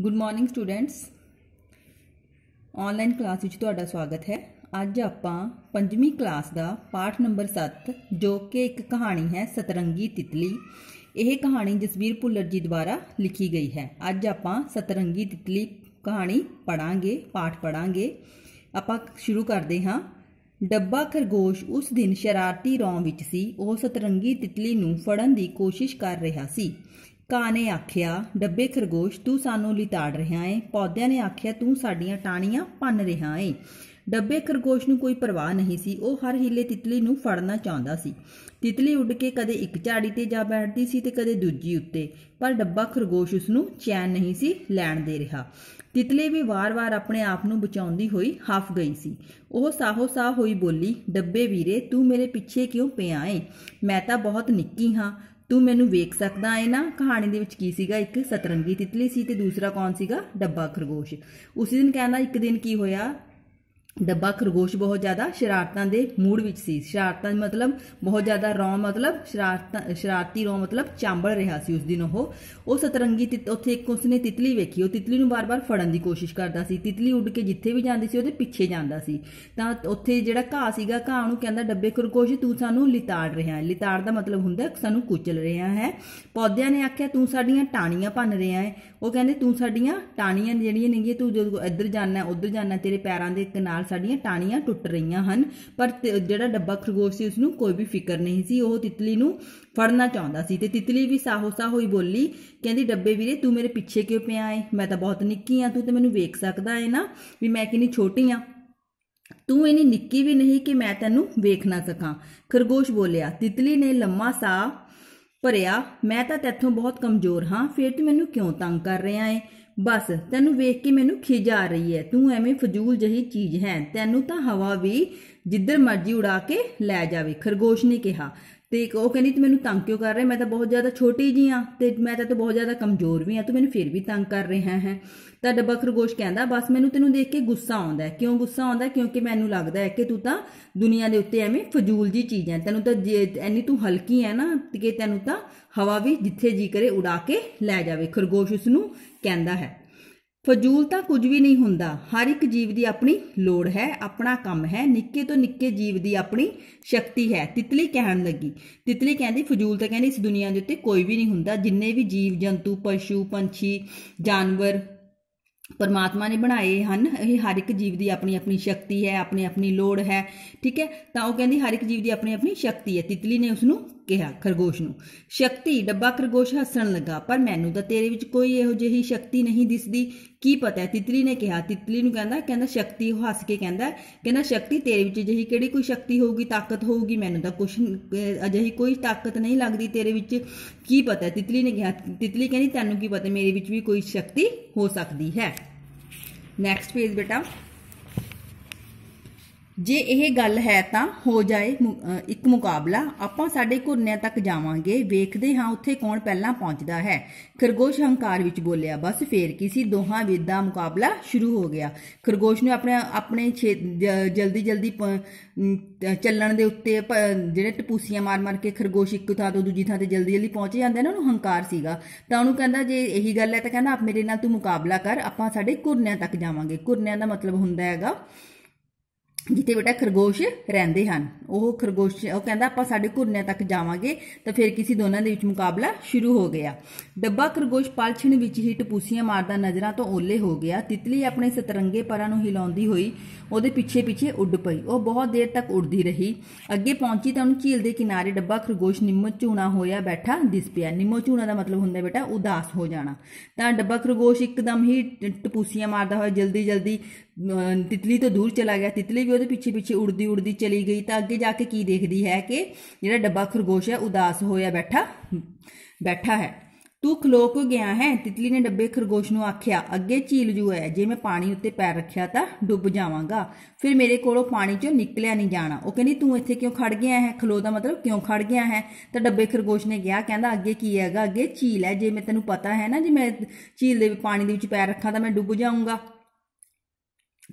good morning students online class ਵਿੱਚ ਤੁਹਾਡਾ ਸਵਾਗਤ ਹੈ ਅੱਜ ਆਪਾਂ ਪੰਜਵੀਂ ਕਲਾਸ ਦਾ ਪਾਠ ਨੰਬਰ 7 ਜੋ ਕਿ ਇੱਕ ਕਹਾਣੀ ਹੈ ਸਤਰੰਗੀ ਤਿਤਲੀ ਇਹ ਕਹਾਣੀ ਜਸਵੀਰ ਪੁੱਲਰ ਜੀ ਦੁਆਰਾ ਲਿਖੀ ਗਈ ਹੈ ਅੱਜ ਆਪਾਂ ਸਤਰੰਗੀ ਤਿਤਲੀ ਕਹਾਣੀ ਪੜਾਂਗੇ ਪਾਠ ਪੜਾਂਗੇ ਆਪਾਂ ਸ਼ੁਰੂ ਕਰਦੇ ਹਾਂ ਡੱਬਾ ਖਰਗੋਸ਼ ਉਸ ਦਿਨ ਸ਼ਰਾਰਤੀ ਰੌਂ ਵਿੱਚ ਸੀ ਉਹ ਸਤਰੰਗੀ ਤਿਤਲੀ ਨੂੰ ਫੜਨ ਦੀ ਕੋਸ਼ਿਸ਼ ਕਰ ਰਿਹਾ ਸੀ ਕਾਂ ਨੇ ਆਖਿਆ ਡੱਬੇ ਖਰਗੋਸ਼ ਤੂੰ ਸਾਨੂੰ ਲਿਤਾੜ ਰਿਹਾ ਏ ਪੌਦਿਆਂ ਨੇ ਆਖਿਆ ਤੂੰ ਸਾਡੀਆਂ ਟਾਣੀਆਂ ਪੰਨ ਰਿਹਾ ਏ ਡੱਬੇ ਖਰਗੋਸ਼ ਨੂੰ ਕੋਈ ਪਰਵਾਹ ਨਹੀਂ ਸੀ ਉਹ ਹਰ ਹਿੱਲੇ ਤਿਤਲੀ ਨੂੰ ਫੜਨਾ ਚਾਹੁੰਦਾ ਸੀ ਤਿਤਲੀ ਉੱਡ ਕੇ ਕਦੇ ਇੱਕ ਝਾੜੀ ਤੇ ਜਾ ਬੈਠਦੀ ਸੀ ਤੇ ਕਦੇ ਦੂਜੀ ਉੱਤੇ ਪਰ ਡੱਬਾ ਖਰਗੋਸ਼ ਉਸ ਨੂੰ ਚੈਨ ਨਹੀਂ ਸੀ ਲੈਣ ਦੇ ਰਿਹਾ ਤਿਤਲੀ ਵੀ ਵਾਰ-ਵਾਰ ਆਪਣੇ ਆਪ ਨੂੰ ਬਚਾਉਂਦੀ ਹੋਈ ਹਫ ਗਈ ਸੀ ਉਹ ਸਾਹੋ-ਸਾਹ ਹੋਈ ਬੋਲੀ ਡੱਬੇ ਵੀਰੇ ਤੂੰ ਮੇਰੇ ਪਿੱਛੇ ਕਿਉਂ ਪਿਆ ਏ ਮੈਂ ਤਾਂ ਬਹੁਤ ਨਿੱਕੀ ਹਾਂ ਤੂੰ ਮੈਨੂੰ ਵੇਖ ਸਕਦਾ ਹੈ ਨਾ ਕਹਾਣੀ ਦੇ ਵਿੱਚ ਕੀ ਸੀਗਾ ਇੱਕ ਸਤਰੰਗੀ ਤਿਤਲੀ ਸੀ ਤੇ ਦੂਸਰਾ ਕੌਣ ਸੀਗਾ ਡੱਬਾ ਖਰਗੋਸ਼ ਉਸੇ ਦਿਨ ਕਹਿੰਦਾ ਇੱਕ ਦਿਨ ਕੀ ਹੋਇਆ ਡੱਬਾ ਖਰਗੋਸ਼ ਬਹੁਤ ਜ਼ਿਆਦਾ ਸ਼ਰਾਰਤਾਂ ਦੇ ਮੂਡ ਵਿੱਚ ਸੀ ਸ਼ਰਾਰਤਾਂ ਮਤਲਬ ਬਹੁਤ ਜ਼ਿਆਦਾ ਰੌ ਮਤਲਬ ਸ਼ਰਾਰਤਾਂ ਸ਼ਰਾਰਤੀ ਰੌ ਮਤਲਬ ਚਾਂਬੜ ਰਿਹਾ ਸੀ ਉਸ ਦਿਨ ਉਹ ਉਹ ਸਤਰੰਗੀ ਉੱਥੇ ਇੱਕ ਉਸਨੇ ਤਿਤਲੀ ਵੇਖੀ ਉਹ ਤਿਤਲੀ ਨੂੰ ਬਾਰ-ਬਾਰ ਫੜਨ ਦੀ ਕੋਸ਼ਿਸ਼ ਕਰਦਾ ਸੀ ਤਿਤਲੀ ਉੱਡ ਕੇ ਜਿੱਥੇ ਵੀ ਜਾਂਦੀ ਸੀ ਉਹਦੇ ਪਿੱਛੇ ਜਾਂਦਾ ਸੀ ਤਾਂ ਉੱਥੇ ਜਿਹੜਾ ਘਾਹ ਸੀਗਾ ਘਾਹ ਨੂੰ ਕਹਿੰਦਾ ਡੱਬੇ ਖਰਗੋਸ਼ ਤੂੰ ਸਾਨੂੰ ਲਿਤਾੜ ਰਿਹਾ ਹੈ ਲਿਤਾੜ ਦਾ ਮਤਲਬ ਹੁੰਦਾ ਸਾਨੂੰ ਕੁਚਲ ਰਿਹਾ ਹੈ ਪੌਦਿਆਂ ਨੇ ਆਖਿਆ ਤੂੰ ਸਾਡੀਆਂ ਟਾਣੀਆਂ ਭੰਨ ਰਿਹਾ ਹੈ ਉਹ ਕਹਿੰਦੇ ਤੂੰ ਸਾਡੀਆਂ ਟਾਣੀਆਂ ਜਿਹੜੀਆਂ ਨੇਗੀਆਂ ਤੂੰ ਜਦੋਂ ਇੱਧਰ ਜਾਣਾ ਉੱਧਰ ਜਾਣਾ ਤੇਰੇ ਪੈਰਾਂ ਦੇ ਕਨਾਲ ਨਾਲ ਸਾਡੀਆਂ ਟਾਣੀਆਂ ਟੁੱਟ ਰਹੀਆਂ ਹਨ ਪਰ ਜਿਹੜਾ ਡੱਬਾ ਖਰਗੋਸ਼ ਸੀ ਉਸ ਨੂੰ ਕੋਈ ਵੀ ਫਿਕਰ ਨਹੀਂ ਸੀ ਉਹ ਤਿਤਲੀ ਨੂੰ ਫੜਨਾ ਚਾਹੁੰਦਾ ਸੀ ਤੇ ਤਿਤਲੀ ਵੀ ਸਾਹੋਸਾ ਹੋਈ ਬੋਲੀ ਕਹਿੰਦੀ ਡੱਬੇ ਵੀਰੇ ਤੂੰ ਮੇਰੇ ਪਿੱਛੇ ਕਿਉਂ ਪਿਆ ਏ ਮੈਂ ਤਾਂ ਬਹੁਤ ਨਿੱਕੀ ਆ ਤੂੰ ਤੇ ਮੈਨੂੰ ਵੇਖ ਸਕਦਾ ਏ ਨਾ ਵੀ ਮੈਂ ਕਿੰਨੀ ਛੋਟੀ ਆ ਤੂੰ ਇਹਨੀ ਨਿੱਕੀ ਵੀ ਨਹੀਂ ਕਿ ਮੈਂ ਤੈਨੂੰ ਵੇਖ ਨਾ ਸਕਾਂ ਖਰਗੋਸ਼ ਬੋਲਿਆ ਤਿਤਲੀ ਨੇ ਲੰਮਾ ਸਾਹ ਭਰਿਆ ਮੈਂ ਤਾਂ ਤੇਥੋਂ ਬਹੁਤ ਕਮਜ਼ੋਰ ਹਾਂ ਫੇਰ ਤੂੰ ਮੈਨੂੰ ਕਿਉਂ ਤੰਗ ਕਰ ਰਿਹਾ ਏ ਬਸ ਤੈਨੂੰ ਵੇਖ ਕੇ ਮੈਨੂੰ ਖਿਜ ਆ ਰਹੀ ਹੈ ਤੂੰ ਐਵੇਂ ਫਜ਼ੂਲ ਜਹੀ ਚੀਜ਼ ਹੈ ਤੈਨੂੰ ਤਾਂ ਹਵਾ ਵੀ ਜਿੱਧਰ ਮਰਜ਼ੀ ਉਡਾ ਕੇ ਲੈ ਜਾਵੇ ਖਰਗੋਸ਼ ਨੇ ਕਿਹਾ ਤੇ ਉਹ ਕਹਿੰਦੀ ਤੂੰ ਮੈਨੂੰ ਤੰਗ ਕਿਉਂ ਕਰ ਰਹੇ ਮੈਂ ਤਾਂ ਬਹੁਤ ਜ਼ਿਆਦਾ ਛੋਟੀ ਜੀ ਆ ਤੇ ਮੈਂ ਤਾਂ ਤੇ ਬਹੁਤ ਜ਼ਿਆਦਾ ਕਮਜ਼ੋਰ ਵੀ ਆ ਤੂੰ ਮੈਨੂੰ ਫਿਰ ਵੀ ਤੰਗ ਕਰ ਰਿਹਾ ਹੈ ਤਾਂ ਡੱਬਾ ਖਰਗੋਸ਼ ਕਹਿੰਦਾ ਬਸ ਮੈਨੂੰ ਤੈਨੂੰ ਦੇਖ ਕੇ ਗੁੱਸਾ ਆਉਂਦਾ ਹੈ ਕਿਉਂ ਗੁੱਸਾ ਆਉਂਦਾ ਕਿਉਂਕਿ ਮੈਨੂੰ ਲੱਗਦਾ ਹੈ ਕਿ ਤੂੰ ਤਾਂ ਦੁਨੀਆ ਦੇ ਉੱਤੇ ਐਵੇਂ ਫਜ਼ੂਲ ਜੀ ਚੀਜ਼ਾਂ ਤੈਨੂੰ ਤਾਂ ਜੇ ਐਨੀ ਤੂੰ ਹਲਕੀ ਹੈ ਨਾ ਕਿ ਤੈਨੂੰ ਤਾਂ ਹਵਾ ਵੀ ਜਿੱਥੇ ਜੀ ਕਰੇ ਉਡਾ ਕੇ ਲੈ ਜਾਵੇ ਖਰਗੋਸ਼ ਉਸ ਨੂੰ ਕਹਿੰਦਾ ਹੈ ਫਜ਼ੂਲ ਤਾਂ ਕੁਝ ਵੀ ਨਹੀਂ ਹੁੰਦਾ ਹਰ ਇੱਕ ਜੀਵ ਦੀ ਆਪਣੀ ਲੋੜ ਹੈ ਆਪਣਾ ਕੰਮ ਹੈ ਨਿੱਕੇ ਤੋਂ ਨਿੱਕੇ ਜੀਵ ਦੀ ਆਪਣੀ ਸ਼ਕਤੀ ਹੈ ਤਿਤਲੀ ਕਹਿਣ ਲੱਗੀ ਤਿਤਲੀ ਕਹਿੰਦੀ ਫਜ਼ੂਲ ਤਾਂ ਕਹਿੰਦੀ ਇਸ ਦੁਨੀਆ ਦੇ ਉੱਤੇ ਕੋਈ ਵੀ ਨਹੀਂ ਹੁੰਦਾ ਜਿੰਨੇ ਵੀ ਜੀਵ ਜੰਤੂ ਪਸ਼ੂ ਪੰਛੀ ਜਾਨਵਰ ਪਰਮਾਤਮਾ ਨੇ ਬਣਾਏ ਹਨ ਇਹ ਹਰ ਇੱਕ ਜੀਵ ਦੀ ਆਪਣੀ ਆਪਣੀ ਸ਼ਕਤੀ ਹੈ ਆਪਣੀ ਆਪਣੀ ਲੋੜ ਹੈ ਠੀਕ ਹੈ ਤਾਂ ਉਹ ਕਹਿੰਦੀ ਹਰ ਇੱਕ ਜੀਵ ਦੀ ਆਪਣੀ ਆਪਣੀ ਸ਼ਕਤੀ ਹੈ ਤਿਤਲੀ ਨੇ ਉਸ ਨੂੰ ਕਿਹਾ ਖਰਗੋਸ਼ ਨੂੰ ਸ਼ਕਤੀ ਡੱਬਾ ਖਰਗੋਸ਼ ਹੱਸਣ ਲੱਗਾ ਪਰ ਮੈਨੂੰ ਤਾਂ ਤੇਰੇ ਵਿੱਚ ਕੋਈ ਇਹੋ ਜਿਹੀ ਸ਼ਕਤੀ ਨਹੀਂ ਦਿਸਦੀ ਕੀ ਪਤਾ ਤਿਤਲੀ ਨੇ ਕਿਹਾ ਤਿਤਲੀ ਨੂੰ ਕਹਿੰਦਾ ਕਹਿੰਦਾ ਸ਼ਕਤੀ ਉਹ ਹੱਸ ਕੇ ਕਹਿੰਦਾ ਕਹਿੰਦਾ ਸ਼ਕਤੀ ਤੇਰੇ ਵਿੱਚ ਜਿਹੀ ਕਿਹੜੀ ਕੋਈ ਸ਼ਕਤੀ ਹੋਊਗੀ ਤਾਕਤ ਹੋਊਗੀ ਮੈਨੂੰ ਤਾਂ ਕੁਛ ਅਜਿਹੀ ਕੋਈ ਤਾਕਤ ਨਹੀਂ ਲੱਗਦੀ ਤੇਰੇ ਵਿੱਚ ਕੀ ਪਤਾ ਤਿਤਲੀ ਨੇ ਕਿਹਾ ਤਿਤਲੀ ਕਹਿੰਦੀ ਤੈਨੂੰ ਕੀ ਪਤਾ ਮੇਰੇ ਵਿੱਚ ਵੀ ਕੋਈ ਸ਼ਕਤੀ ਹੋ ਸਕਦੀ ਹੈ ਨੈਕਸਟ ਪੇਜ ਬੇਟਾ ਜੇ ਇਹ ਗੱਲ ਹੈ ਤਾਂ ਹੋ ਜਾਏ ਇੱਕ ਮੁਕਾਬਲਾ ਆਪਾਂ ਸਾਡੇ ਘੁਰਨਿਆਂ ਤੱਕ ਜਾਵਾਂਗੇ ਵੇਖਦੇ ਹਾਂ ਉੱਥੇ ਕੌਣ ਪਹਿਲਾਂ ਪਹੁੰਚਦਾ ਹੈ ਖਰਗੋਸ਼ ਹੰਕਾਰ ਵਿੱਚ ਬੋਲਿਆ ਬਸ ਫੇਰ ਕੀ ਸੀ ਦੋਹਾਂ ਵੀਰ ਮੁਕਾਬਲਾ ਸ਼ੁਰੂ ਹੋ ਗਿਆ ਖਰਗੋਸ਼ ਨੇ ਆਪਣੇ ਆਪਣੇ ਜਲਦੀ ਜਲਦੀ ਚੱਲਣ ਦੇ ਉੱਤੇ ਜਿਹੜੇ ਟਪੂਸੀਆਂ ਮਾਰ ਮਾਰ ਕੇ ਖਰਗੋਸ਼ ਇੱਕ ਥਾਂ ਤੋਂ ਦੂਜੀ ਥਾਂ ਤੇ ਜਲਦੀ ਜਲਦੀ ਪਹੁੰਚ ਜਾਂਦੇ ਨੇ ਉਹਨੂੰ ਹੰਕਾਰ ਸੀਗਾ ਤਾਂ ਉਹਨੂੰ ਕਹਿੰਦਾ ਜੇ ਇਹੀ ਗੱਲ ਹੈ ਤਾਂ ਕਹਿੰਦਾ ਆਪ ਮੇਰੇ ਨਾਲ ਤੂੰ ਮੁਕਾਬਲਾ ਕਰ ਆਪਾਂ ਸਾਡੇ ਘੁਰਨਿਆਂ ਤੱਕ ਜਾਵਾਂਗੇ ਘੁਰਨਿਆਂ ਦਾ ਮਤਲਬ ਹੁੰਦਾ ਹੈਗਾ ਜਿੱਥੇ ਬੇਟਾ ਖਰਗੋਸ਼ ਰਹਿੰਦੇ ਹਨ ਉਹ ਖਰਗੋਸ਼ ਉਹ ਕਹਿੰਦਾ ਆਪਾਂ ਸਾਡੇ ਘੁਰਨਿਆਂ ਤੱਕ ਜਾਵਾਂਗੇ ਤਾਂ ਫਿਰ ਕਿਸੇ ਦੋਨਾਂ ਦੇ ਵਿੱਚ ਮੁਕਾਬਲਾ ਸ਼ੁਰੂ ਹੋ ਗਿਆ ਡੱਬਾ ਖਰਗੋਸ਼ ਪਲਛਣ ਵਿੱਚ ਹੀ ਟਪੂਸੀਆਂ ਮਾਰਦਾ ਨਜ਼ਰਾਂ ਤੋਂ ਓਲੇ ਹੋ ਗਿਆ ਤਿਤਲੀ ਆਪਣੇ ਸਤਰੰਗੇ ਪਰਾਂ ਨੂੰ ਹਿਲਾਉਂਦੀ ਹੋਈ ਉਹਦੇ ਪਿੱਛੇ ਪਿੱਛੇ ਉੱਡ ਪਈ ਉਹ ਬਹੁਤ ਦੇਰ ਤੱਕ ਉੱਡਦੀ ਰਹੀ ਅੱਗੇ ਪਹੁੰਚੀ ਤਾਂ ਉਹਨੂੰ ਝੀਲ ਦੇ ਕਿਨਾਰੇ ਡੱਬਾ ਖਰਗੋਸ਼ ਨਿੰਮ ਝੂਣਾ ਹੋਇਆ ਬੈਠਾ ਦਿਸ ਪਿਆ ਨਿੰਮੋ ਝੂਣਾ ਦਾ ਮਤਲਬ ਹੁੰਦਾ ਬੇਟਾ ਉਦਾਸ ਹੋ ਜਾਣਾ ਤਾਂ ਡੱਬਾ ਖਰਗੋਸ਼ ਇੱਕਦਮ ਹੀ ਟਪੂਸੀਆਂ ਮਾਰਦਾ ਹੋਇਆ ਜਲਦੀ ਜਲਦੀ ਤਿਤਲੀ ਤੋਂ ਦੂਰ ਚਲਾ ਗਿਆ ਤਿਤਲੀ ਵੀ ਉਹਦੇ ਪਿੱਛੇ ਪਿੱਛੇ ਉੜਦੀ ਉੜਦੀ ਚਲੀ ਗਈ ਤਾਂ ਅੱਗੇ ਜਾ ਕੇ ਕੀ ਦੇਖਦੀ ਹੈ ਕਿ ਜਿਹੜਾ ਡੱਬਾ ਖਰਗੋਸ਼ ਹੈ ਉਦਾਸ ਹੋਇਆ ਬੈਠਾ ਬੈਠਾ ਹੈ ਤੂੰ ਖਲੋ ਕਿਉਂ ਗਿਆ ਹੈ ਤਿਤਲੀ ਨੇ ਡੱਬੇ ਖਰਗੋਸ਼ ਨੂੰ ਆਖਿਆ ਅੱਗੇ ਝੀਲ ਜੂ ਹੈ ਜੇ ਮੈਂ ਪਾਣੀ ਉੱਤੇ ਪੈਰ ਰੱਖਿਆ ਤਾਂ ਡੁੱਬ ਜਾਵਾਂਗਾ ਫਿਰ ਮੇਰੇ ਕੋਲੋਂ ਪਾਣੀ ਚੋਂ ਨਿਕਲਿਆ ਨਹੀਂ ਜਾਣਾ ਉਹ ਕਹਿੰਦੀ ਤੂੰ ਇੱਥੇ ਕਿਉਂ ਖੜ ਗਿਆ ਹੈ ਖਲੋ ਦਾ ਮਤਲਬ ਕਿਉਂ ਖੜ ਗਿਆ ਹੈ ਤਾਂ ਡੱਬੇ ਖਰਗੋਸ਼ ਨੇ ਕਿਹਾ ਕਹਿੰਦਾ ਅੱਗੇ ਕੀ ਹੈਗਾ ਅੱਗੇ ਝੀਲ ਹੈ ਜੇ ਮੈਂ ਤੈਨੂੰ ਪਤਾ ਹੈ ਨਾ ਜੇ ਮੈਂ ਝੀਲ ਦੇ ਪਾਣੀ ਦੇ ਵਿੱਚ ਪੈਰ ਰੱਖਾਂ ਤਾਂ ਮੈਂ ਡੁੱਬ ਜਾਊਂਗਾ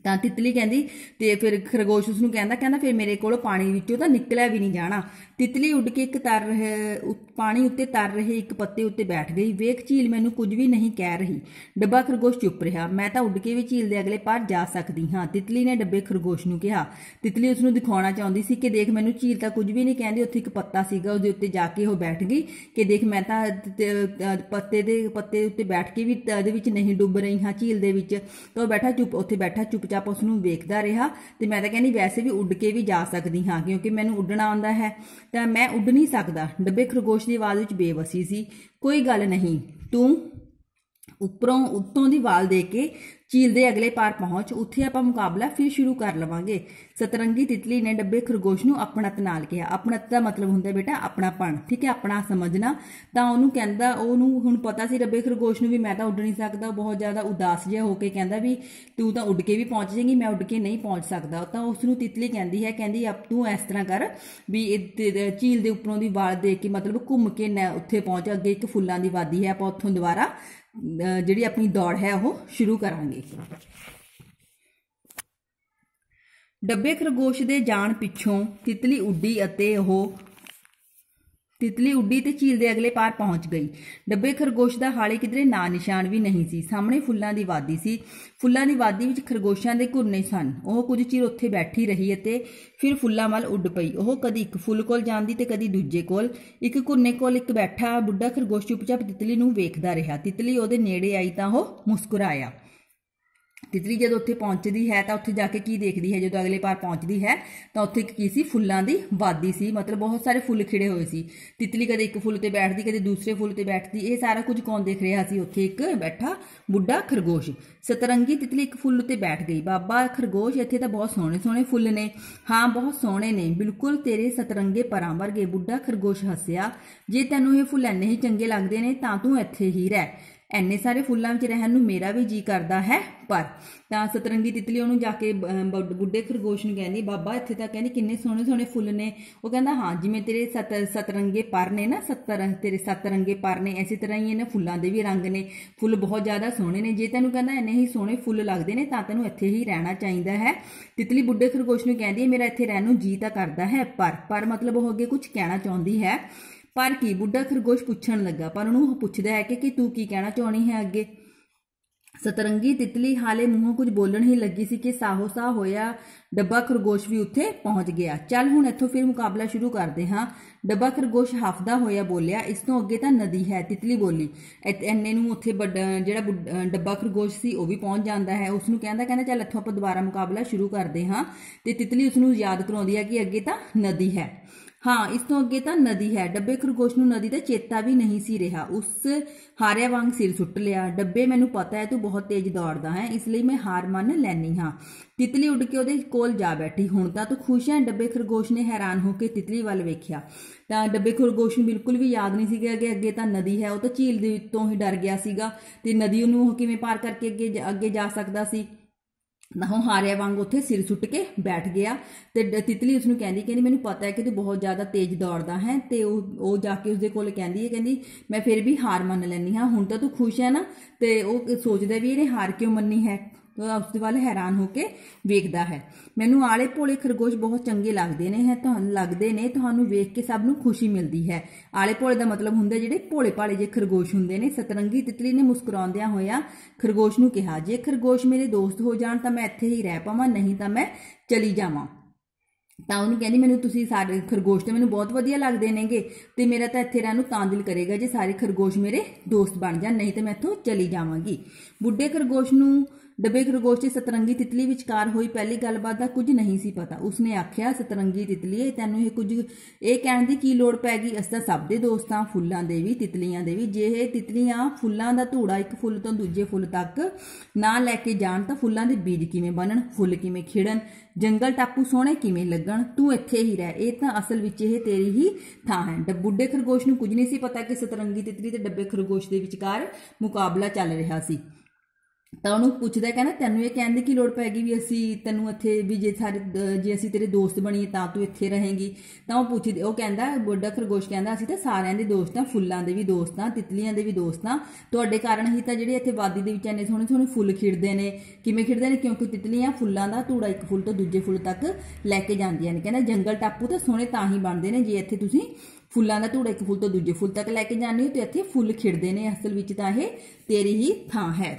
ਤਾਂ ਤਿਤਲੀ ਕਹਿੰਦੀ ਤੇ ਫਿਰ ਖਰਗੋਸ਼ ਉਸ ਨੂੰ ਕਹਿੰਦਾ ਕਹਿੰਦਾ ਫਿਰ ਮੇਰੇ ਕੋਲ ਪਾਣੀ ਵਿੱਚੋਂ ਤਾਂ ਨਿਕਲਿਆ ਵੀ ਨਹੀਂ ਜਾਣਾ ਤਿਤਲੀ ਉੱਡ ਕੇ ਇੱਕ ਤਰ ਰਹੇ ਪਾਣੀ ਉੱਤੇ ਤਰ ਰਹੇ ਇੱਕ ਪੱਤੇ ਉੱਤੇ ਬੈਠ ਗਈ ਵੇਖ ਝੀਲ ਮੈਨੂੰ ਕੁਝ ਵੀ ਨਹੀਂ ਕਹਿ ਰਹੀ ਡੱਬਾ ਖਰਗੋਸ਼ ਚੁੱਪ ਰਿਹਾ ਮੈਂ ਤਾਂ ਉੱਡ ਕੇ ਵੀ ਝੀਲ ਦੇ ਅਗਲੇ ਪਾਰ ਜਾ ਸਕਦੀ ਹਾਂ ਤਿਤਲੀ ਨੇ ਡੱਬੇ ਖਰਗੋਸ਼ ਨੂੰ ਕਿਹਾ ਤਿਤਲੀ ਉਸ ਨੂੰ ਦਿਖਾਉਣਾ ਚਾਹੁੰਦੀ ਸੀ ਕਿ ਦੇਖ ਮੈਨੂੰ ਝੀਲ ਤਾਂ ਕੁਝ ਵੀ ਨਹੀਂ ਕਹਿੰਦੀ ਉੱਥੇ ਇੱਕ ਪੱਤਾ ਸੀਗਾ ਉਹਦੇ ਉੱਤੇ ਜਾ ਕੇ ਉਹ ਬੈਠ ਗਈ ਕਿ ਦੇਖ ਮੈਂ ਤਾਂ ਪੱਤੇ ਦੇ ਪੱਤੇ ਉੱਤੇ ਬੈਠ ਕੇ ਵੀ ਇਹਦੇ ਵਿੱਚ ਨਹੀਂ ਡੁੱਬ ਰਹੀ ਹਾਂ ਝੀਲ ਦੇ ਵਿੱਚ ਤਾਂ ਉਹ ਬੈਠਾ ਚੁੱਪ ਉੱਥੇ ਬੈਠਾ ਚੁੱਪ ਆਪ ਉਸ ਨੂੰ ਵੇਖਦਾ ਰਿਹਾ ਤੇ ਮੈਂ ਤਾਂ ਕਹਿੰਦੀ ਵੈਸੇ ਵੀ ਉੱਡ ਕੇ ਵੀ ਜਾ ਸਕਦੀ ਹਾਂ ਕਿਉਂਕਿ ਮੈਨੂੰ ਉੱਡਣਾ ਆਉਂਦਾ ਹੈ ਤਾਂ ਮੈਂ ਉੱਡ ਨਹੀਂ ਸਕਦਾ ਡੱਬੇ ਖਰਗੋਸ਼ ਦੀ ਆਵਾਜ਼ ਵਿੱਚ ਬੇਵਸੀ ਸੀ ਕੋਈ ਗੱਲ ਨਹੀਂ ਤੂੰ ਉੱਪਰੋਂ ਉੱਤੋਂ ਦੀ ਵਾਲ ਦੇ ਕੇ ਝੀਲ ਦੇ ਅਗਲੇ ਪਾਰ ਪਹੁੰਚ ਉੱਥੇ ਆਪਾਂ ਮੁਕਾਬਲਾ ਫਿਰ ਸ਼ੁਰੂ ਕਰ ਲਵਾਂਗੇ ਸਤਰੰਗੀ ਤਿਤਲੀ ਨੇ ਡੱਬੇ ਖਰਗੋਸ਼ ਨੂੰ ਆਪਣਤ ਨਾਲ ਕਿਹਾ ਆਪਣਤ ਦਾ ਮਤਲਬ ਹੁੰਦਾ ਬੇਟਾ ਆਪਣਾਪਣ ਠੀਕ ਹੈ ਆਪਣਾ ਸਮਝਣਾ ਤਾਂ ਉਹਨੂੰ ਕਹਿੰਦਾ ਉਹਨੂੰ ਹੁਣ ਪਤਾ ਸੀ ਡੱਬੇ ਖਰਗੋਸ਼ ਨੂੰ ਵੀ ਮੈਂ ਤਾਂ ਉੱਡ ਨਹੀਂ ਸਕਦਾ ਬਹੁਤ ਜ਼ਿਆਦਾ ਉਦਾਸ ਜਿਹਾ ਹੋ ਕੇ ਕਹਿੰਦਾ ਵੀ ਤੂੰ ਤਾਂ ਉੱਡ ਕੇ ਵੀ ਪਹੁੰਚ ਜਾਏਂਗੀ ਮੈਂ ਉੱਡ ਕੇ ਨਹੀਂ ਪਹੁੰਚ ਸਕਦਾ ਤਾਂ ਉਸ ਨੂੰ ਤਿਤਲੀ ਕਹਿੰਦੀ ਹੈ ਕਹਿੰਦੀ ਅਬ ਤੂੰ ਇਸ ਤਰ੍ਹਾਂ ਕਰ ਵੀ ਝੀਲ ਦੇ ਉੱਪਰੋਂ ਦੀ ਵਾਲ ਦੇ ਕੇ ਮਤਲਬ ਘੁੰਮ ਕੇ ਨਾ ਉੱਥੇ ਪਹੁੰਚ ਅੱਗੇ ਇੱਕ ਫੁੱਲਾਂ ਦੀ ਵਾਦੀ ਹੈ ਆਪਾਂ ਉੱਥੋਂ ਦੁਬਾਰਾ ਜਿਹੜੀ ਆਪਣੀ ਦੌੜ ਹੈ ਉਹ ਸ਼ੁਰੂ ਕਰਾਂਗੇ ਗਈ ਡੱਬੇ ਖਰਗੋਸ਼ ਦੇ ਜਾਣ ਪਿੱਛੋਂ ਤਿਤਲੀ ਉੱਡੀ ਅਤੇ ਉਹ ਤਿਤਲੀ ਉੱਡੀ ਤੇ ਝੀਲ ਦੇ ਅਗਲੇ ਪਾਰ ਪਹੁੰਚ ਗਈ ਡੱਬੇ ਖਰਗੋਸ਼ ਦਾ ਹਾਲੇ ਕਿਧਰੇ ਨਾ ਨਿਸ਼ਾਨ ਵੀ ਨਹੀਂ ਸੀ ਸਾਹਮਣੇ ਫੁੱਲਾਂ ਦੀ ਵਾਦੀ ਸੀ ਫੁੱਲਾਂ ਦੀ ਵਾਦੀ ਵਿੱਚ ਖਰਗੋਸ਼ਾਂ ਦੇ ਘੁਰਨੇ ਸਨ ਉਹ ਕੁਝ ਚਿਰ ਉੱਥੇ ਬੈਠੀ ਰਹੀ ਅਤੇ ਫਿਰ ਫੁੱਲਾਂ ਵੱਲ ਉੱਡ ਪਈ ਉਹ ਕਦੀ ਇੱਕ ਫੁੱਲ ਕੋਲ ਜਾਂਦੀ ਤੇ ਕਦੀ ਦੂਜੇ ਕੋਲ ਇੱਕ ਘੁਰਨੇ ਕੋਲ ਇੱਕ ਬੈਠਾ ਬੁੱਢਾ ਖਰਗੋਸ਼ ਚੁੱਪਚਾਪ ਤਿਤਲੀ ਨੂੰ ਵੇਖਦਾ ਰਿਹਾ ਤਿਤਲੀ ਉਹਦੇ ਨੇੜੇ ਆਈ ਤਾਂ ਉਹ ਮੁਸਕਰਾਇਆ ਤਿਤਲੀ ਜਦੋਂ ਉੱਥੇ ਪਹੁੰਚਦੀ ਹੈ ਤਾਂ ਉੱਥੇ ਜਾ ਕੇ ਕੀ ਦੇਖਦੀ ਹੈ ਜਦੋਂ ਅਗਲੇ ਪਾਰ ਪਹੁੰਚਦੀ ਹੈ ਤਾਂ ਉੱਥੇ ਇੱਕ ਕੀ ਸੀ ਫੁੱਲਾਂ ਦੀ ਵਾਦੀ ਸੀ ਮਤਲਬ ਬਹੁਤ ਸਾਰੇ ਫੁੱਲ ਖਿੜੇ ਹੋਏ ਸੀ ਤਿਤਲੀ ਕਦੇ ਇੱਕ ਫੁੱਲ ਤੇ ਬੈਠਦੀ ਕਦੇ ਦੂਸਰੇ ਫੁੱਲ ਤੇ ਬੈਠਦੀ ਇਹ ਸਾਰਾ ਕੁਝ ਕੌਣ ਦੇਖ ਰਿਹਾ ਸੀ ਉੱਥੇ ਇੱਕ ਬੈਠਾ ਬੁੱਢਾ ਖਰਗੋਸ਼ ਸਤਰੰਗੀ ਤਿਤਲੀ ਇੱਕ ਫੁੱਲ ਤੇ ਬੈਠ ਗਈ ਬਾਬਾ ਖਰਗੋਸ਼ ਇੱਥੇ ਤਾਂ ਬਹੁਤ ਸੋਹਣੇ ਸੋਹਣੇ ਫੁੱਲ ਨੇ ਹਾਂ ਬਹੁਤ ਸੋਹਣੇ ਨੇ ਬਿਲਕੁਲ ਤੇਰੇ ਸਤਰੰਗੇ ਪਰਾਂ ਵਰਗੇ ਬੁੱਢਾ ਖਰਗੋਸ਼ ਹੱਸਿਆ ਜੇ ਤੈਨੂੰ ਇਹ ਫੁੱਲ ਐਨੇ ਹੀ ਚੰਗੇ ਲੱਗਦੇ ਨੇ ਤਾਂ ਤੂੰ ਇੱਥੇ ਹੀ ਰਹਿ ਐਨੇ ਸਾਰੇ ਫੁੱਲਾਂ ਵਿੱਚ ਰਹਿਣ ਨੂੰ ਮੇਰਾ ਵੀ ਜੀ ਕਰਦਾ ਹੈ ਪਰ ਤਾਂ ਸਤਰੰਗੀ ਤਿਤਲੀ ਉਹਨੂੰ ਜਾ ਕੇ ਗੁੱਡੇ ਖਰਗੋਸ਼ ਨੂੰ ਕਹਿੰਦੀ ਬਾਬਾ ਇੱਥੇ ਤਾਂ ਕਹਿੰਦੀ ਕਿੰਨੇ ਸੋਹਣੇ ਸੋਹਣੇ ਫੁੱਲ ਨੇ ਉਹ ਕਹਿੰਦਾ ਹਾਂ ਜਿਵੇਂ ਤੇਰੇ ਸਤ ਸਤਰੰਗੇ ਪਰ ਨੇ ਨਾ ਸਤਰ ਤੇਰੇ ਸਤਰੰਗੇ ਪਰ ਨੇ ਐਸੀ ਤਰ੍ਹਾਂ ਹੀ ਇਹਨਾਂ ਫੁੱਲਾਂ ਦੇ ਵੀ ਰੰਗ ਨੇ ਫੁੱਲ ਬਹੁਤ ਜ਼ਿਆਦਾ ਸੋਹਣੇ ਨੇ ਜੇ ਤੈਨੂੰ ਕਹਿੰਦਾ ਇੰਨੇ ਹੀ ਸੋਹਣੇ ਫੁੱਲ ਲੱਗਦੇ ਨੇ ਤਾਂ ਤੈਨੂੰ ਇੱਥੇ ਹੀ ਰਹਿਣਾ ਚਾਹੀਦਾ ਹੈ ਤਿਤਲੀ ਬੁੱਢੇ ਖਰਗੋਸ਼ ਨੂੰ ਕਹਿੰਦੀ ਮੇਰਾ ਇੱਥੇ ਰਹਿਣ ਨੂੰ ਜੀ ਤਾਂ ਕਰਦਾ ਹੈ ਪਰ ਪਰ ਮਤਲਬ ਉਹ ਅੱਗੇ ਕੁਝ ਕਹਿਣਾ ਚਾਹੁੰਦੀ ਹੈ ਪਰ ਕੀ ਬੁੱਢਾ ਖਰਗੋਸ਼ ਪੁੱਛਣ ਲੱਗਾ ਪਰ ਉਹਨੂੰ ਉਹ ਪੁੱਛਦਾ ਹੈ ਕਿ ਕਿ ਤੂੰ ਕੀ ਕਹਿਣਾ ਚਾਹਣੀ ਹੈ ਅੱਗੇ ਸਤਰੰਗੀ ਤਿਤਲੀ ਹਾਲੇ ਮੂੰਹੋਂ ਕੁਝ ਬੋਲਣ ਹੀ ਲੱਗੀ ਸੀ ਕਿ ਸਾਹੋ ਸਾਹ ਹੋਇਆ ਡੱਬਾ ਖਰਗੋਸ਼ ਵੀ ਉੱਥੇ ਪਹੁੰਚ ਗਿਆ ਚੱਲ ਹੁਣ ਇੱਥੋਂ ਫਿਰ ਮੁਕਾਬਲਾ ਸ਼ੁਰੂ ਕਰਦੇ ਹਾਂ ਡੱਬਾ ਖਰਗੋਸ਼ ਹਫਦਾ ਹੋਇਆ ਬੋਲਿਆ ਇਸ ਤੋਂ ਅੱਗੇ ਤਾਂ ਨਦੀ ਹੈ ਤਿਤਲੀ ਬੋਲੀ ਐਨੇ ਨੂੰ ਉੱਥੇ ਜਿਹੜਾ ਡੱਬਾ ਖਰਗੋਸ਼ ਸੀ ਉਹ ਵੀ ਪਹੁੰਚ ਜਾਂਦਾ ਹੈ ਉਸ ਨੂੰ ਕਹਿੰਦਾ ਕਹਿੰਦਾ ਚੱਲ ਇੱਥੋਂ ਆਪਾਂ ਦੁਬਾਰਾ ਮੁਕਾਬਲਾ ਸ਼ੁਰੂ ਕਰਦੇ ਹਾਂ ਤੇ ਤਿਤਲੀ ਉਸ ਨੂੰ ਯਾਦ ਕਰਾਉਂਦੀ ਹੈ ਕਿ ਅੱਗੇ ਤਾਂ ਨਦੀ ਹੈ ਹਾਂ ਇਸ ਤੋਂ ਅੱਗੇ ਤਾਂ ਨਦੀ ਹੈ ਡੱਬੇ ਖਰਗੋਸ਼ ਨੂੰ ਨਦੀ ਦਾ ਚੇਤਾ ਵੀ ਨਹੀਂ ਸੀ ਰਿਹਾ ਉਸ ਹਾਰਿਆ ਵਾਂਗ ਸਿਰ ਸੁੱਟ ਲਿਆ ਡੱਬੇ ਮੈਨੂੰ ਪਤਾ ਹੈ ਤੂੰ ਬਹੁਤ ਤੇਜ਼ ਦੌੜਦਾ ਹੈ ਇਸ ਲਈ ਮੈਂ ਹਾਰ ਮੰਨ ਲੈਣੀ ਹਾਂ ਤਿਤਲੀ ਉੱਡ ਕੇ ਉਹਦੇ ਕੋਲ ਜਾ ਬੈਠੀ ਹੁਣ ਤਾਂ ਤੂੰ ਖੁਸ਼ ਹੈ ਡੱਬੇ ਖਰਗੋਸ਼ ਨੇ ਹੈਰਾਨ ਹੋ ਕੇ ਤਿਤਲੀ ਵੱਲ ਵੇਖਿਆ ਤਾਂ ਡੱਬੇ ਖਰਗੋਸ਼ ਨੂੰ ਬਿਲਕੁਲ ਵੀ ਯਾਦ ਨਹੀਂ ਸੀ ਕਿ ਅੱਗੇ ਤਾਂ ਨਦੀ ਹੈ ਉਹ ਤਾਂ ਝੀਲ ਦੇ ਵਿੱਚੋਂ ਹੀ ਡਰ ਗਿਆ ਸੀਗਾ ਤੇ ਨਦੀ ਨੂੰ ਉਹ ਕਿਵੇਂ ਪਾਰ ਕਰਕੇ ਅੱਗੇ ਅੱਗੇ ਜਾ ਸਕਦਾ ਸੀ ਨਹੋਹਾਰਿਆ ਵਾਂਗ ਉੱਥੇ ਸਿਰ ਸੁੱਟ ਕੇ ਬੈਠ ਗਿਆ ਤੇ ਤਿਤਲੀ ਉਸ ਨੂੰ ਕਹਿੰਦੀ ਕਹਿੰਦੀ ਮੈਨੂੰ ਪਤਾ ਹੈ ਕਿ ਤੂੰ ਬਹੁਤ ਜ਼ਿਆਦਾ ਤੇਜ਼ ਦੌੜਦਾ ਹੈ ਤੇ ਉਹ ਉਹ ਜਾ ਕੇ ਉਸਦੇ ਕੋਲ ਕਹਿੰਦੀ ਹੈ ਕਹਿੰਦੀ ਮੈਂ ਫਿਰ ਵੀ ਹਾਰ ਮੰਨ ਲੈਣੀ ਹਾਂ ਹੁਣ ਤਾਂ ਤੂੰ ਖੁਸ਼ ਹੈ ਨਾ ਤੇ ਉਹ ਸੋਚਦਾ ਵੀ ਇਹਨੇ ਹਾਰ ਕਿਉਂ ਮੰਨੀ ਹੈ ਦੇ ਵੱਲ ਹੈਰਾਨ ਹੋ ਕੇ ਵੇਖਦਾ ਹੈ ਮੈਨੂੰ ਆਲੇ ਭੋਲੇ ਖਰਗੋਸ਼ ਬਹੁਤ ਚੰਗੇ ਲੱਗਦੇ ਨੇ ਹੈ ਤੁਹਾਨੂੰ ਲੱਗਦੇ ਨੇ ਤੁਹਾਨੂੰ ਵੇਖ ਕੇ ਸਭ ਨੂੰ ਖੁਸ਼ੀ ਮਿਲਦੀ ਹੈ ਆਲੇ ਭੋਲੇ ਦਾ ਮਤਲਬ ਹੁੰਦਾ ਜਿਹੜੇ ਭੋਲੇ ਭਾਲੇ ਜੇ ਖਰਗੋਸ਼ ਹੁੰਦੇ ਨੇ ਸਤਰੰਗੀ ਤਿਤਲੀ ਨੇ ਮੁਸਕਰਾਉਂਦਿਆਂ ਹੋਇਆ ਖਰਗੋਸ਼ ਨੂੰ ਕਿਹਾ ਜੇ ਖਰਗੋਸ਼ ਮੇਰੇ ਦੋਸਤ ਹੋ ਜਾਣ ਤਾਂ ਮੈਂ ਇੱਥੇ ਹੀ ਰਹਿ ਪਾਵਾਂ ਨਹੀਂ ਤਾਂ ਮੈਂ ਚਲੀ ਜਾਵਾਂ ਤਾਂ ਉਹਨੂੰ ਕਹਿੰਦੀ ਮੈਨੂੰ ਤੁਸੀਂ ਸਾਰੇ ਖਰਗੋਸ਼ ਤੇ ਮੈਨੂੰ ਬਹੁਤ ਵਧੀਆ ਲੱਗਦੇ ਨੇਗੇ ਤੇ ਮੇਰਾ ਤਾਂ ਇੱਥੇ ਰਹਿਣ ਨੂੰ ਤਾਂ ਦਿਲ ਕਰੇਗਾ ਜੇ ਸਾਰੇ ਖਰਗੋਸ਼ ਮੇਰੇ ਦੋਸਤ ਬਣ ਜਾਣ ਨਹੀਂ ਤੇ ਮੈਂ ਇੱਥੋਂ ਚਲੀ ਜਾਵਾਂਗੀ ਬੁੱਢੇ ਖਰਗੋਸ਼ ਨੂੰ ਡਬੇ ਖਰਗੋਸ਼ ਸਤਰੰਗੀ ਤਿਤਲੀ ਵਿਚਕਾਰ ਹੋਈ ਪਹਿਲੀ ਗੱਲਬਾਤ ਦਾ ਕੁਝ ਨਹੀਂ ਸੀ ਪਤਾ ਉਸਨੇ ਆਖਿਆ ਸਤਰੰਗੀ ਤਿਤਲੀ ਤੈਨੂੰ ਇਹ ਕੁਝ ਇਹ ਕਹਿਣ ਦੀ ਕੀ ਲੋੜ ਪੈ ਗਈ ਅਸਾਂ ਸਭ ਦੇ ਦੋਸਤਾਂ ਫੁੱਲਾਂ ਦੇ ਵੀ ਤਿਤਲੀਆਂ ਦੇ ਵੀ ਜੇ ਇਹ ਤਿਤਲੀਆਂ ਫੁੱਲਾਂ ਦਾ ਧੂੜਾ ਇੱਕ ਫੁੱਲ ਤੋਂ ਦੂਜੇ ਫੁੱਲ ਤੱਕ ਨਾ ਲੈ ਕੇ ਜਾਣ ਤਾਂ ਫੁੱਲਾਂ ਦੇ ਬੀਜ ਕਿਵੇਂ ਬਣਨ ਫੁੱਲ ਕਿਵੇਂ ਖਿੜਨ ਜੰਗਲ ਟਾਪੂ ਸੋਹਣੇ ਕਿਵੇਂ ਲੱਗਣ ਤੂੰ ਇੱਥੇ ਹੀ ਰਹਿ ਇਹ ਤਾਂ ਅਸਲ ਵਿੱਚ ਇਹ ਤੇਰੀ ਹੀ ਥਾਂ ਹੈ ਡੱਬੁੱਡੇ ਖਰਗੋਸ਼ ਨੂੰ ਕੁਝ ਨਹੀਂ ਸੀ ਪਤਾ ਕਿ ਸਤਰੰਗੀ ਤਿਤਲੀ ਤੇ ਡੱਬੇ ਖਰਗੋਸ਼ ਦੇ ਵਿਚਕਾਰ ਮੁਕਾਬਲਾ ਚੱਲ ਰਿਹਾ ਸੀ ਤਾਂ ਉਹਨੂੰ ਪੁੱਛਦਾ ਕਹਿੰਦਾ ਤੈਨੂੰ ਇਹ ਕਹਿੰਦੇ ਕੀ ਲੋੜ ਪੈਗੀ ਵੀ ਅਸੀਂ ਤੈਨੂੰ ਇੱਥੇ ਵੀ ਜੇ ਸਾਰੇ ਜੇ ਅਸੀਂ ਤੇਰੇ ਦੋਸਤ ਬਣੀਏ ਤਾਂ ਤੂੰ ਇੱਥੇ ਰਹੇਂਗੀ ਤਾਂ ਉਹ ਪੁੱਛੀ ਉਹ ਕਹਿੰਦਾ ਬੁੱਢਾ ਖਰਗੋਸ਼ ਕਹਿੰਦਾ ਅਸੀਂ ਤਾਂ ਸਾਰਿਆਂ ਦੇ ਦੋਸਤ ਆ ਫੁੱਲਾਂ ਦੇ ਵੀ ਦੋਸਤ ਆ ਤਿਤਲੀਆਂ ਦੇ ਵੀ ਦੋਸਤ ਆ ਤੁਹਾਡੇ ਕਾਰਨ ਹੀ ਤਾਂ ਜਿਹੜੇ ਇੱਥੇ ਵਾਦੀ ਦੇ ਵਿੱਚ ਐਨੇ ਸੋਹਣੇ ਸੋਹਣੇ ਫੁੱਲ ਖਿੜਦੇ ਨੇ ਕਿਵੇਂ ਖਿੜਦੇ ਨੇ ਕਿਉਂਕਿ ਤਿਤਲੀਆਂ ਫੁੱਲਾਂ ਦਾ ਧੂੜਾ ਇੱਕ ਫੁੱਲ ਤੋਂ ਦੂਜੇ ਫੁੱਲ ਤੱਕ ਲੈ ਕੇ ਜਾਂਦੀਆਂ ਨੇ ਕਹਿੰਦਾ ਜੰਗਲ ਟਾਪੂ ਤਾਂ ਸੋਹਣੇ ਤਾਂ ਹੀ ਬਣਦੇ ਨੇ ਜੇ ਇੱਥੇ ਤੁਸੀਂ ਫੁੱਲਾਂ ਦਾ ਧੂੜਾ ਇੱਕ ਫੁੱਲ ਤੋਂ ਦੂਜੇ ਫੁੱਲ ਤੱਕ ਲੈ ਕੇ ਜਾਂਦੇ ਹੋ ਤੇ ਇੱਥੇ ਫੁੱਲ ਖਿੜਦੇ ਨੇ ਅਸਲ ਵਿੱਚ ਤਾਂ ਇਹ ਤੇਰੀ ਹੀ ਥਾਂ ਹੈ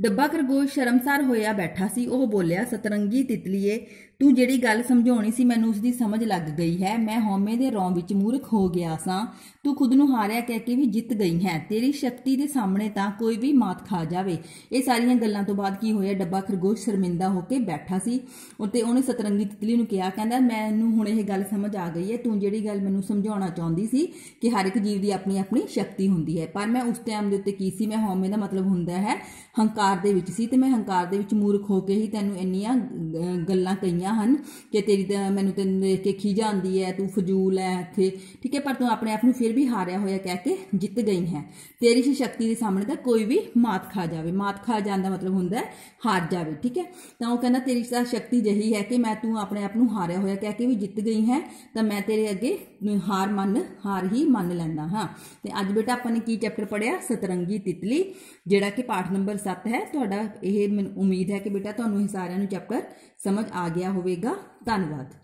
ਡੱਬਾ ਖਰਗੋਸ਼ ਸ਼ਰਮਸਾਰ ਹੋਇਆ ਬੈਠਾ ਸੀ ਉਹ ਬੋਲਿਆ ਸਤਰੰਗੀ ਤਿਤਲੀਏ ਤੂੰ ਜਿਹੜੀ ਗੱਲ ਸਮਝਾਉਣੀ ਸੀ ਮੈਨੂੰ ਉਸ ਦੀ ਸਮਝ ਲੱਗ ਗਈ ਹੈ ਮੈਂ ਹੋਮੇ ਦੇ ਰੌਂ ਵਿੱਚ ਮੂਰਖ ਹੋ ਗਿਆ ਸਾਂ ਤੂੰ ਖੁਦ ਨੂੰ ਹਾਰਿਆ ਕਹਿ ਕੇ ਵੀ ਜਿੱਤ ਗਈ ਹੈ ਤੇਰੀ ਸ਼ਕਤੀ ਦੇ ਸਾਹਮਣੇ ਤਾਂ ਕੋਈ ਵੀ ਮਾਤ ਖਾ ਜਾਵੇ ਇਹ ਸਾਰੀਆਂ ਗੱਲਾਂ ਤੋਂ ਬਾਅਦ ਕੀ ਹੋਇਆ ਡੱਬਾ ਖਰਗੋਸ਼ ਸ਼ਰਮਿੰਦਾ ਹੋ ਕੇ ਬੈਠਾ ਸੀ ਉੱਤੇ ਉਹਨੇ ਸਤਰੰਗੀ ਤਿਤਲੀ ਨੂੰ ਕਿਹਾ ਕਹਿੰਦਾ ਮੈਨੂੰ ਹੁਣ ਇਹ ਗੱਲ ਸਮਝ ਆ ਗਈ ਹੈ ਤੂੰ ਜਿਹੜੀ ਗੱਲ ਮੈਨੂੰ ਸਮਝਾਉਣਾ ਚਾਹੁੰਦੀ ਸੀ ਕਿ ਹਰ ਇੱਕ ਜੀਵ ਦੀ ਆਪਣੀ ਆਪਣੀ ਸ਼ਕਤੀ ਹੁੰਦੀ ਹੈ ਪਰ ਮੈਂ ਉਸ ਟਾਈਮ ਦੇ ਉੱਤੇ ਕੀ ਸੀ ਮੈਂ ਹੋਮੇ ਦਾ ਮਤਲਬ ਹੁੰਦਾ ਹੈ ਹੰਕਾਰ ਹੰਕਾਰ ਦੇ ਵਿੱਚ ਸੀ ਤੇ ਮੈਂ ਹੰਕਾਰ ਦੇ ਵਿੱਚ ਮੂਰਖ ਹੋ ਕੇ ਹੀ ਤੈਨੂੰ ਇੰਨੀਆਂ ਗੱਲਾਂ ਕਹੀਆਂ ਹਨ ਕਿ ਤੇਰੀ ਤਾਂ ਮੈਨੂੰ ਤੈਨੂੰ ਦੇਖ ਕੇ ਖੀ ਜਾਂਦੀ ਐ ਤੂੰ ਫਜ਼ੂਲ ਐ ਇੱਥੇ ਠੀਕ ਐ ਪਰ ਤੂੰ ਆਪਣੇ ਆਪ ਨੂੰ ਫਿਰ ਵੀ ਹਾਰਿਆ ਹੋਇਆ ਕਹਿ ਕੇ ਜਿੱਤ ਗਈ ਹੈ ਤੇਰੀ ਸੀ ਸ਼ਕਤੀ ਦੇ ਸਾਹਮਣੇ ਤਾਂ ਕੋਈ ਵੀ ਮਾਤ ਖਾ ਜਾਵੇ ਮਾਤ ਖਾ ਜਾਣ ਦਾ ਮਤਲਬ ਹੁੰਦਾ ਹੈ ਹਾਰ ਜਾਵੇ ਠੀਕ ਐ ਤਾਂ ਉਹ ਕਹਿੰਦਾ ਤੇਰੀ ਤਾਂ ਸ਼ਕਤੀ ਜਹੀ ਹੈ ਕਿ ਮੈਂ ਤੂੰ ਆਪਣੇ ਆਪ ਨੂੰ ਹਾਰਿਆ ਹੋਇਆ ਕਹਿ ਕੇ ਵੀ ਜਿੱਤ ਗਈ ਹੈ ਤਾਂ ਮੈਂ ਤੇਰੇ ਅੱਗੇ ਹਾਰ ਮੰਨ ਹਾਰ ਹੀ ਮੰਨ ਲੈਂਦਾ ਹਾਂ ਤੇ ਅੱਜ ਬੇਟਾ ਆਪਾਂ ਨੇ ਕੀ ਚੈਪਟਰ ਪੜਿਆ ਸਤਰੰਗੀ ਤਿਤਲੀ ਜਿਹੜਾ ਕਿ ਪਾਠ ਨੰਬਰ 7 ਹੈ ਤੁਹਾਡਾ ਇਹ ਮੈਨੂੰ ਉਮੀਦ ਹੈ ਕਿ ਬੇਟਾ ਤੁਹਾਨੂੰ ਇਹ ਸਾਰਿਆਂ ਨੂੰ ਚੈਪਟਰ ਸਮਝ ਆ ਗਿਆ ਹੋਵੇਗਾ ਧੰਨਵਾਦ